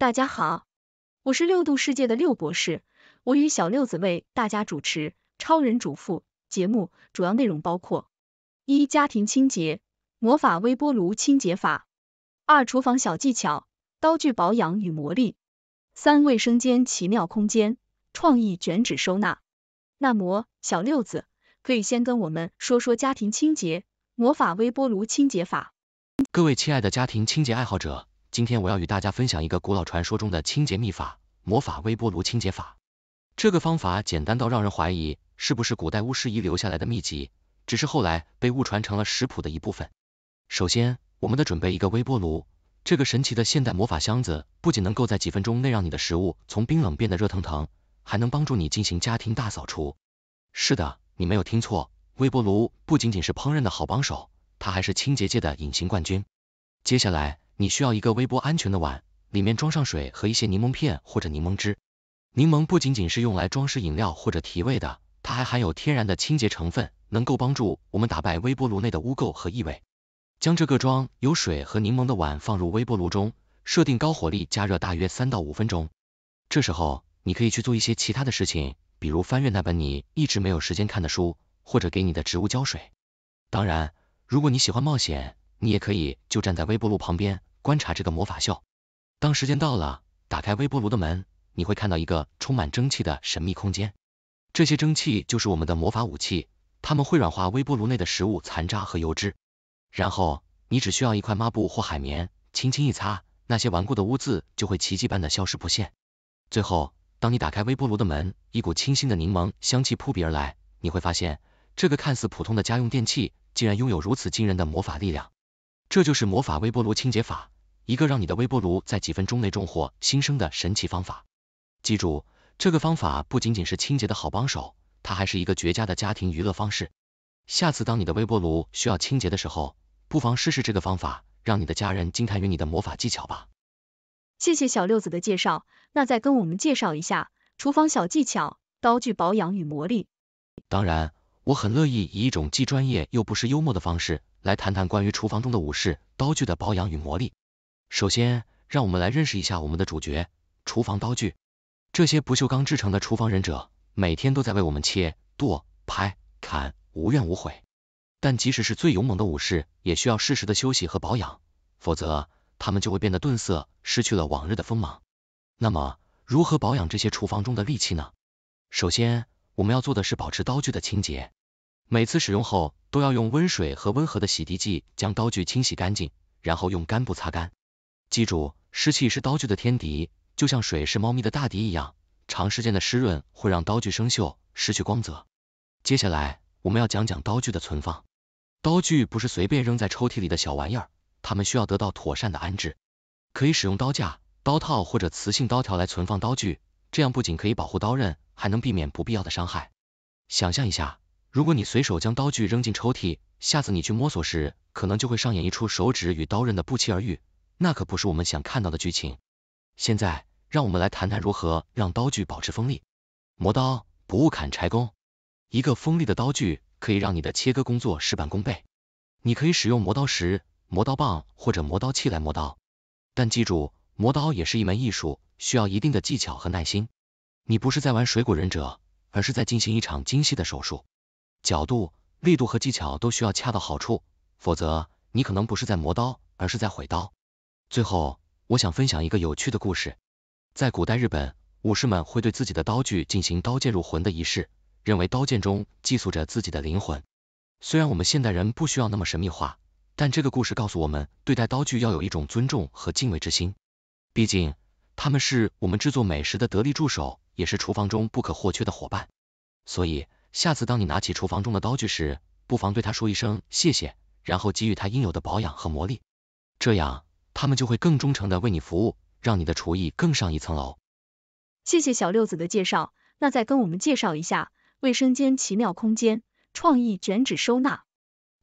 大家好，我是六度世界的六博士，我与小六子为大家主持《超人主妇》节目，主要内容包括：一、家庭清洁魔法微波炉清洁法；二、厨房小技巧刀具保养与磨砺；三、卫生间奇妙空间创意卷纸收纳。那么，小六子，可以先跟我们说说家庭清洁魔法微波炉清洁法。各位亲爱的家庭清洁爱好者。今天我要与大家分享一个古老传说中的清洁秘法——魔法微波炉清洁法。这个方法简单到让人怀疑是不是古代巫师遗留下来的秘籍，只是后来被误传成了食谱的一部分。首先，我们得准备一个微波炉，这个神奇的现代魔法箱子不仅能够在几分钟内让你的食物从冰冷变得热腾腾，还能帮助你进行家庭大扫除。是的，你没有听错，微波炉不仅仅是烹饪的好帮手，它还是清洁界的隐形冠军。接下来，你需要一个微波安全的碗，里面装上水和一些柠檬片或者柠檬汁。柠檬不仅仅是用来装饰饮料或者提味的，它还含有天然的清洁成分，能够帮助我们打败微波炉内的污垢和异味。将这个装有水和柠檬的碗放入微波炉中，设定高火力加热大约三到五分钟。这时候你可以去做一些其他的事情，比如翻阅那本你一直没有时间看的书，或者给你的植物浇水。当然，如果你喜欢冒险，你也可以就站在微波炉旁边。观察这个魔法秀，当时间到了，打开微波炉的门，你会看到一个充满蒸汽的神秘空间。这些蒸汽就是我们的魔法武器，它们会软化微波炉内的食物残渣和油脂。然后你只需要一块抹布或海绵，轻轻一擦，那些顽固的污渍就会奇迹般的消失不见。最后，当你打开微波炉的门，一股清新的柠檬香气扑鼻而来，你会发现这个看似普通的家用电器竟然拥有如此惊人的魔法力量。这就是魔法微波炉清洁法，一个让你的微波炉在几分钟内重获新生的神奇方法。记住，这个方法不仅仅是清洁的好帮手，它还是一个绝佳的家庭娱乐方式。下次当你的微波炉需要清洁的时候，不妨试试这个方法，让你的家人惊叹于你的魔法技巧吧。谢谢小六子的介绍，那再跟我们介绍一下厨房小技巧、刀具保养与磨砺。当然，我很乐意以一种既专业又不失幽默的方式。来谈谈关于厨房中的武士刀具的保养与磨砺。首先，让我们来认识一下我们的主角——厨房刀具。这些不锈钢制成的厨房忍者，每天都在为我们切、剁、拍、砍，无怨无悔。但即使是最勇猛的武士，也需要适时的休息和保养，否则他们就会变得钝涩，失去了往日的锋芒。那么，如何保养这些厨房中的利器呢？首先，我们要做的是保持刀具的清洁。每次使用后，都要用温水和温和的洗涤剂将刀具清洗干净，然后用干布擦干。记住，湿气是刀具的天敌，就像水是猫咪的大敌一样，长时间的湿润会让刀具生锈，失去光泽。接下来，我们要讲讲刀具的存放。刀具不是随便扔在抽屉里的小玩意儿，它们需要得到妥善的安置。可以使用刀架、刀套或者磁性刀条来存放刀具，这样不仅可以保护刀刃，还能避免不必要的伤害。想象一下。如果你随手将刀具扔进抽屉，下次你去摸索时，可能就会上演一出手指与刀刃的不期而遇，那可不是我们想看到的剧情。现在，让我们来谈谈如何让刀具保持锋利。磨刀不误砍柴工，一个锋利的刀具可以让你的切割工作事半功倍。你可以使用磨刀石、磨刀棒或者磨刀器来磨刀，但记住，磨刀也是一门艺术，需要一定的技巧和耐心。你不是在玩水果忍者，而是在进行一场精细的手术。角度、力度和技巧都需要恰到好处，否则你可能不是在磨刀，而是在毁刀。最后，我想分享一个有趣的故事，在古代日本，武士们会对自己的刀具进行刀剑入魂的仪式，认为刀剑中寄宿着自己的灵魂。虽然我们现代人不需要那么神秘化，但这个故事告诉我们，对待刀具要有一种尊重和敬畏之心。毕竟，他们是我们制作美食的得力助手，也是厨房中不可或缺的伙伴。所以。下次当你拿起厨房中的刀具时，不妨对他说一声谢谢，然后给予他应有的保养和磨砺，这样他们就会更忠诚的为你服务，让你的厨艺更上一层楼。谢谢小六子的介绍，那再跟我们介绍一下卫生间奇妙空间创意卷纸收纳。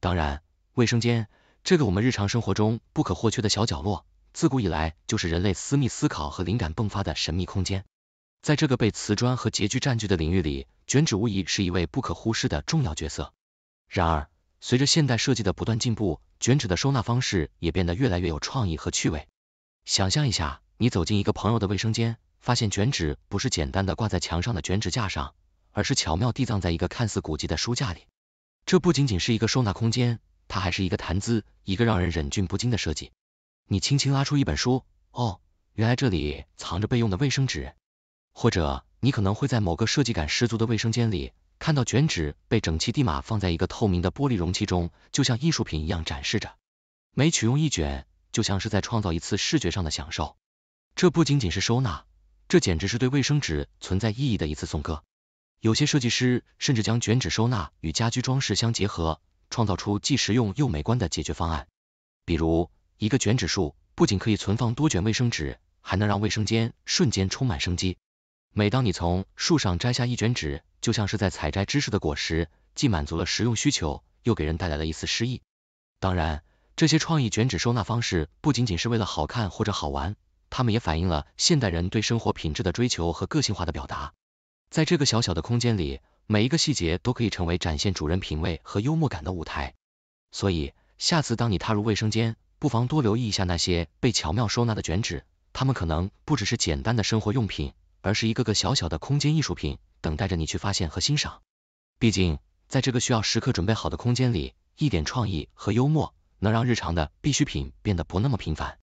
当然，卫生间这个我们日常生活中不可或缺的小角落，自古以来就是人类私密思考和灵感迸发的神秘空间。在这个被瓷砖和洁具占据的领域里，卷纸无疑是一位不可忽视的重要角色。然而，随着现代设计的不断进步，卷纸的收纳方式也变得越来越有创意和趣味。想象一下，你走进一个朋友的卫生间，发现卷纸不是简单的挂在墙上的卷纸架上，而是巧妙地藏在一个看似古籍的书架里。这不仅仅是一个收纳空间，它还是一个谈资，一个让人忍俊不禁的设计。你轻轻拉出一本书，哦，原来这里藏着备用的卫生纸。或者你可能会在某个设计感十足的卫生间里看到卷纸被整齐地码放在一个透明的玻璃容器中，就像艺术品一样展示着。每取用一卷，就像是在创造一次视觉上的享受。这不仅仅是收纳，这简直是对卫生纸存在意义的一次颂歌。有些设计师甚至将卷纸收纳与家居装饰相结合，创造出既实用又美观的解决方案。比如一个卷纸束不仅可以存放多卷卫生纸，还能让卫生间瞬间充满生机。每当你从树上摘下一卷纸，就像是在采摘知识的果实，既满足了实用需求，又给人带来了一丝诗意。当然，这些创意卷纸收纳方式不仅仅是为了好看或者好玩，它们也反映了现代人对生活品质的追求和个性化的表达。在这个小小的空间里，每一个细节都可以成为展现主人品味和幽默感的舞台。所以，下次当你踏入卫生间，不妨多留意一下那些被巧妙收纳的卷纸，它们可能不只是简单的生活用品。而是一个个小小的空间艺术品，等待着你去发现和欣赏。毕竟，在这个需要时刻准备好的空间里，一点创意和幽默，能让日常的必需品变得不那么平凡。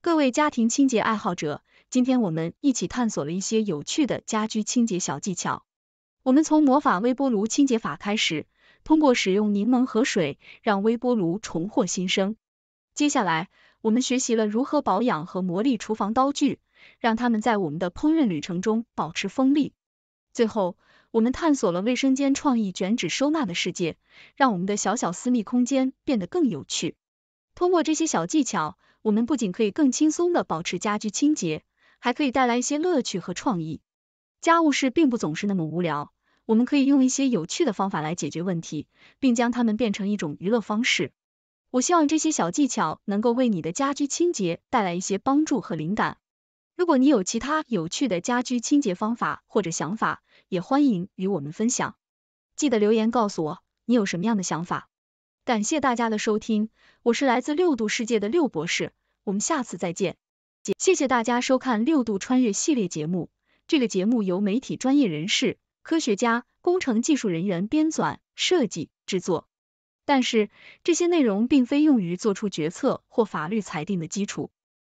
各位家庭清洁爱好者，今天我们一起探索了一些有趣的家居清洁小技巧。我们从魔法微波炉清洁法开始，通过使用柠檬和水，让微波炉重获新生。接下来，我们学习了如何保养和磨砺厨房刀具。让他们在我们的烹饪旅程中保持锋利。最后，我们探索了卫生间创意卷纸收纳的世界，让我们的小小私密空间变得更有趣。通过这些小技巧，我们不仅可以更轻松的保持家居清洁，还可以带来一些乐趣和创意。家务事并不总是那么无聊，我们可以用一些有趣的方法来解决问题，并将它们变成一种娱乐方式。我希望这些小技巧能够为你的家居清洁带来一些帮助和灵感。如果你有其他有趣的家居清洁方法或者想法，也欢迎与我们分享。记得留言告诉我你有什么样的想法。感谢大家的收听，我是来自六度世界的六博士，我们下次再见。谢谢大家收看《六度穿越》系列节目。这个节目由媒体专业人士、科学家、工程技术人员编纂、设计、制作，但是这些内容并非用于做出决策或法律裁定的基础。